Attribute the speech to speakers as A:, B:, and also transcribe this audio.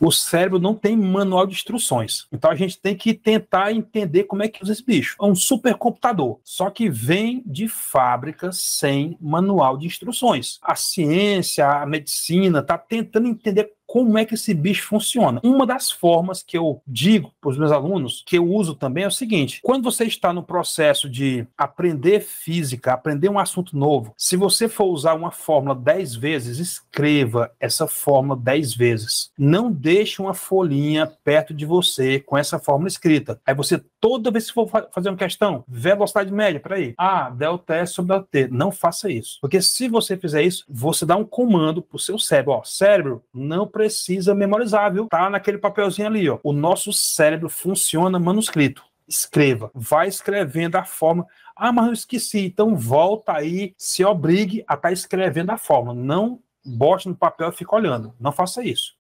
A: o cérebro não tem manual de instruções. Então a gente tem que tentar entender como é que usa esse bicho. É um supercomputador, só que vem de fábrica sem manual de instruções. A ciência, a medicina está tentando entender como é que esse bicho funciona. Uma das formas que eu digo para os meus alunos, que eu uso também, é o seguinte: quando você está no processo de aprender física, aprender um assunto novo, se você for usar uma fórmula 10 vezes, escreva essa fórmula 10 vezes. Não deixe uma folhinha perto de você com essa fórmula escrita. Aí você, toda vez que for fazer uma questão, velocidade média, peraí. Ah, delta S sobre delta T. Não faça isso. Porque se você fizer isso, você dá um comando para o seu cérebro: ó, cérebro, não precisa precisa memorizar, viu? Tá naquele papelzinho ali, ó. O nosso cérebro funciona manuscrito. Escreva, vai escrevendo a forma. Ah, mas eu esqueci. Então volta aí, se obrigue a estar tá escrevendo a forma. Não bote no papel e fica olhando. Não faça isso.